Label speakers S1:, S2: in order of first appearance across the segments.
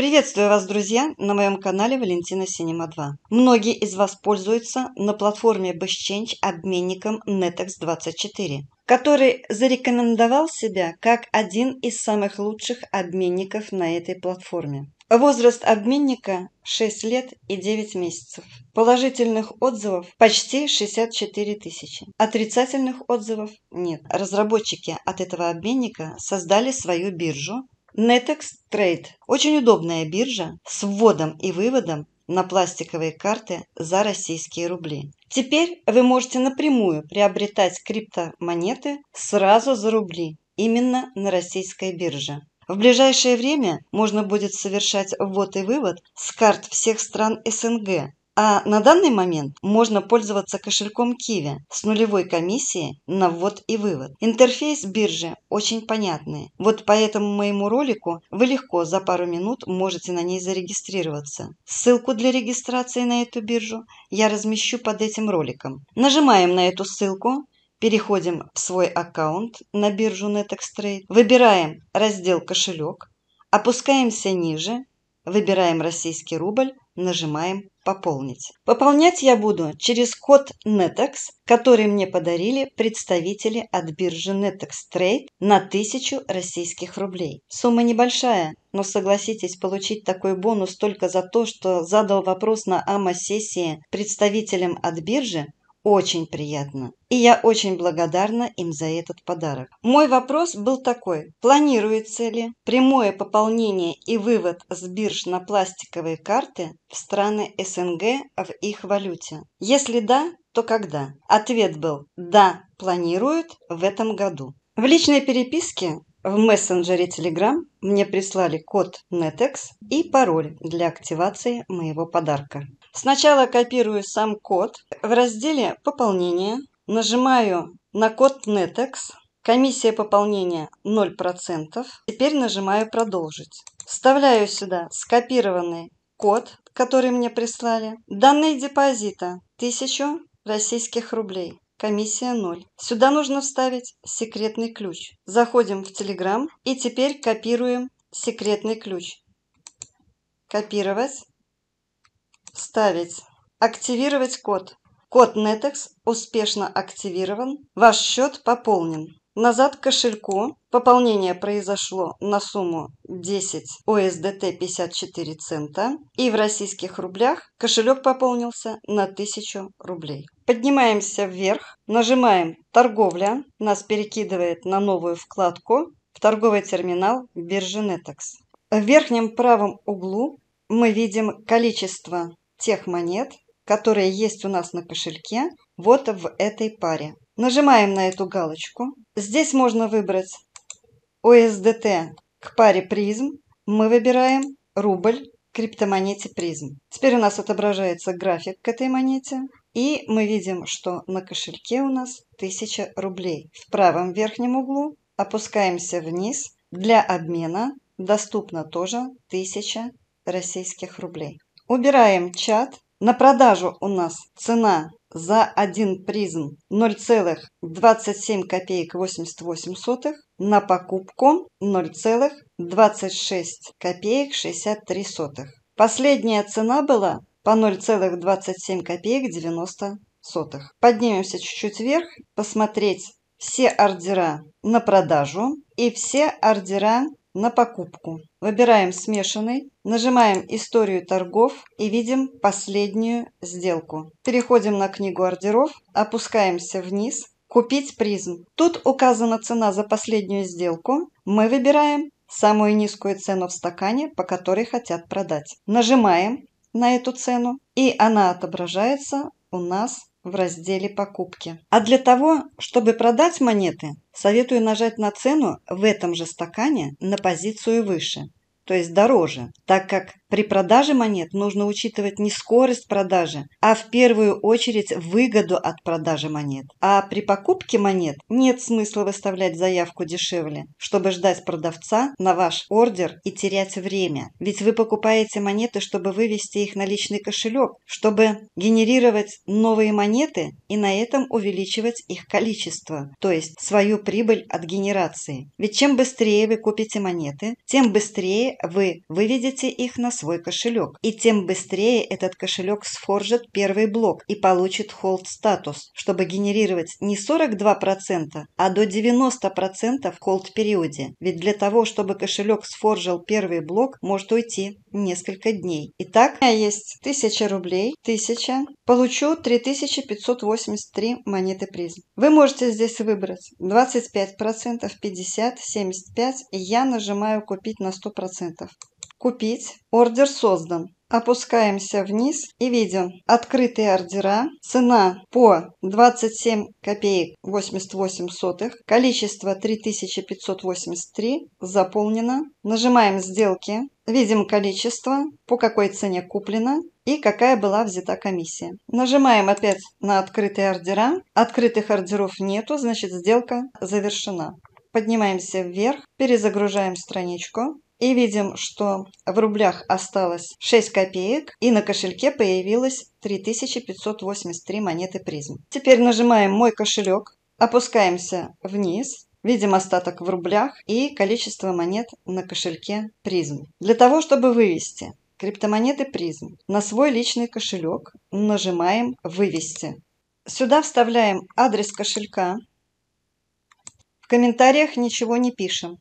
S1: Приветствую вас, друзья, на моем канале Валентина Синема 2. Многие из вас пользуются на платформе BestChange обменником Netex24, который зарекомендовал себя как один из самых лучших обменников на этой платформе. Возраст обменника 6 лет и 9 месяцев. Положительных отзывов почти 64 тысячи. Отрицательных отзывов нет. Разработчики от этого обменника создали свою биржу Netex Trade – очень удобная биржа с вводом и выводом на пластиковые карты за российские рубли. Теперь вы можете напрямую приобретать криптомонеты сразу за рубли именно на российской бирже. В ближайшее время можно будет совершать ввод и вывод с карт всех стран СНГ а на данный момент можно пользоваться кошельком Kiwi с нулевой комиссией на ввод и вывод. Интерфейс биржи очень понятный. Вот по этому моему ролику вы легко за пару минут можете на ней зарегистрироваться. Ссылку для регистрации на эту биржу я размещу под этим роликом. Нажимаем на эту ссылку, переходим в свой аккаунт на биржу NetExtrade, выбираем раздел «Кошелек», опускаемся ниже, выбираем российский рубль, нажимаем «Пополнить». Пополнять я буду через код Netex, который мне подарили представители от биржи Netex Trade на 1000 российских рублей. Сумма небольшая, но согласитесь, получить такой бонус только за то, что задал вопрос на АМА-сессии представителям от биржи, очень приятно. И я очень благодарна им за этот подарок. Мой вопрос был такой. Планируется ли прямое пополнение и вывод с бирж на пластиковые карты в страны СНГ в их валюте? Если да, то когда? Ответ был «Да, планируют в этом году». В личной переписке в мессенджере Telegram мне прислали код Netex и пароль для активации моего подарка. Сначала копирую сам код в разделе «Пополнение», нажимаю на код Netex, комиссия пополнения 0%. Теперь нажимаю «Продолжить». Вставляю сюда скопированный код, который мне прислали. Данные депозита 1000 российских рублей комиссия 0. Сюда нужно вставить секретный ключ. Заходим в Telegram и теперь копируем секретный ключ. Копировать. Вставить. Активировать код. Код Netex успешно активирован. Ваш счет пополнен. Назад к кошельку. Пополнение произошло на сумму 10 USDT 54 цента. И в российских рублях кошелек пополнился на 1000 рублей. Поднимаемся вверх, нажимаем «Торговля», нас перекидывает на новую вкладку в торговый терминал биржи Netex. В верхнем правом углу мы видим количество тех монет, которые есть у нас на кошельке, вот в этой паре. Нажимаем на эту галочку. Здесь можно выбрать ОСДТ к паре призм. Мы выбираем рубль к криптомонете призм. Теперь у нас отображается график к этой монете. И мы видим, что на кошельке у нас 1000 рублей. В правом верхнем углу опускаемся вниз. Для обмена доступно тоже 1000 российских рублей. Убираем чат. На продажу у нас цена за один призм 0,27 копеек 88 сотых, на покупку 0,26 копеек 63 сотых. Последняя цена была по 0,27 копеек 90 сотых. Поднимемся чуть-чуть вверх, посмотреть все ордера на продажу и все ордера на покупку. Выбираем смешанный, нажимаем историю торгов и видим последнюю сделку. Переходим на книгу ордеров, опускаемся вниз, купить призм. Тут указана цена за последнюю сделку. Мы выбираем самую низкую цену в стакане, по которой хотят продать. Нажимаем на эту цену, и она отображается у нас в разделе «Покупки». А для того, чтобы продать монеты, советую нажать на цену в этом же стакане на позицию выше, то есть дороже, так как при продаже монет нужно учитывать не скорость продажи, а в первую очередь выгоду от продажи монет. А при покупке монет нет смысла выставлять заявку дешевле, чтобы ждать продавца на ваш ордер и терять время. Ведь вы покупаете монеты, чтобы вывести их на личный кошелек, чтобы генерировать новые монеты и на этом увеличивать их количество, то есть свою прибыль от генерации. Ведь чем быстрее вы купите монеты, тем быстрее вы выведете их на свой кошелек, и тем быстрее этот кошелек сфоржит первый блок и получит hold статус, чтобы генерировать не 42%, а до 90% в hold периоде. Ведь для того, чтобы кошелек сфоржил первый блок, может уйти несколько дней. Итак, у меня есть 1000 рублей, 1000, получу 3583 монеты призм. Вы можете здесь выбрать 25%, 50%, 75%, и я нажимаю купить на 100%. «Купить». Ордер создан. Опускаемся вниз и видим открытые ордера. Цена по 27 копеек 88 сотых. Количество 3583. Заполнено. Нажимаем «Сделки». Видим количество, по какой цене куплено и какая была взята комиссия. Нажимаем опять на открытые ордера. Открытых ордеров нету, значит сделка завершена. Поднимаемся вверх, перезагружаем страничку и видим, что в рублях осталось 6 копеек и на кошельке появилось 3583 монеты призм. Теперь нажимаем «Мой кошелек», опускаемся вниз, видим остаток в рублях и количество монет на кошельке призм. Для того, чтобы вывести криптомонеты призм на свой личный кошелек, нажимаем «Вывести». Сюда вставляем адрес кошелька. В комментариях ничего не пишем.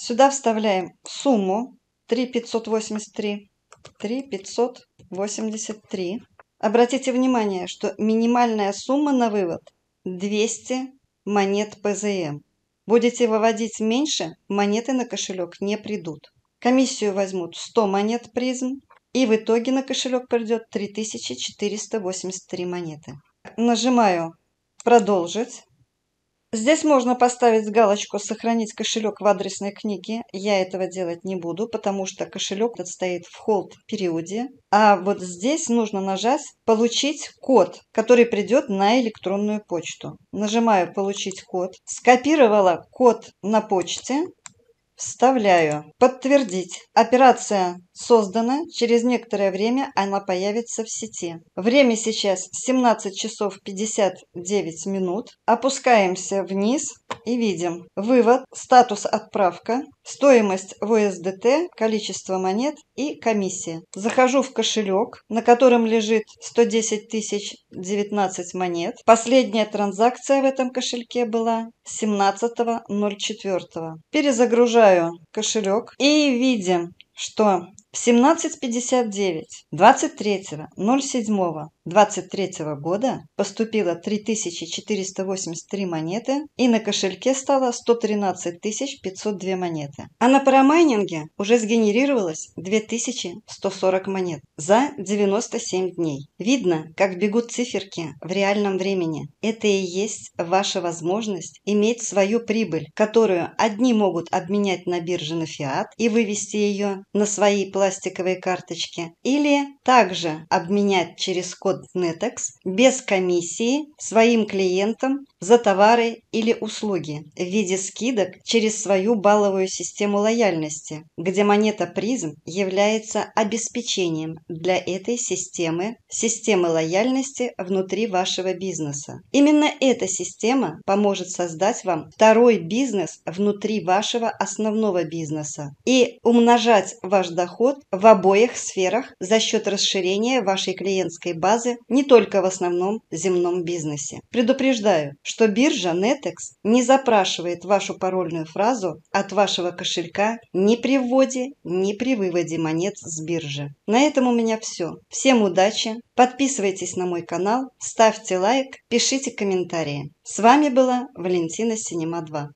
S1: Сюда вставляем сумму 3,583, 3,583. Обратите внимание, что минимальная сумма на вывод 200 монет ПЗМ. Будете выводить меньше, монеты на кошелек не придут. Комиссию возьмут 100 монет призм, и в итоге на кошелек придет 3483 монеты. Нажимаю «Продолжить». Здесь можно поставить галочку «Сохранить кошелек в адресной книге». Я этого делать не буду, потому что кошелек этот стоит в холд периоде. А вот здесь нужно нажать «Получить код», который придет на электронную почту. Нажимаю «Получить код». Скопировала код на почте Вставляю. Подтвердить. Операция создана. Через некоторое время она появится в сети. Время сейчас 17 часов 59 минут. Опускаемся вниз и видим. Вывод. Статус отправка. Стоимость ВСДТ, количество монет и комиссия. Захожу в кошелек, на котором лежит 110 тысяч 19 монет. Последняя транзакция в этом кошельке была 17.04. Перезагружаю кошелек и видим, что в 17.59 23.07.23 года поступило 3483 монеты и на кошельке стало 113 502 монеты. А на парамайнинге уже сгенерировалось 2140 монет за 97 дней. Видно, как бегут циферки в реальном времени. Это и есть ваша возможность иметь свою прибыль, которую одни могут обменять на бирже на фиат и вывести ее на свои платежи пластиковой карточки, или также обменять через код Netex без комиссии своим клиентам за товары или услуги в виде скидок через свою балловую систему лояльности, где монета призм является обеспечением для этой системы, системы лояльности внутри вашего бизнеса. Именно эта система поможет создать вам второй бизнес внутри вашего основного бизнеса и умножать ваш доход в обоих сферах за счет расширения вашей клиентской базы не только в основном земном бизнесе. Предупреждаю, что биржа Netex не запрашивает вашу парольную фразу от вашего кошелька ни при вводе, ни при выводе монет с биржи. На этом у меня все. Всем удачи, подписывайтесь на мой канал, ставьте лайк, пишите комментарии. С вами была Валентина Синема 2.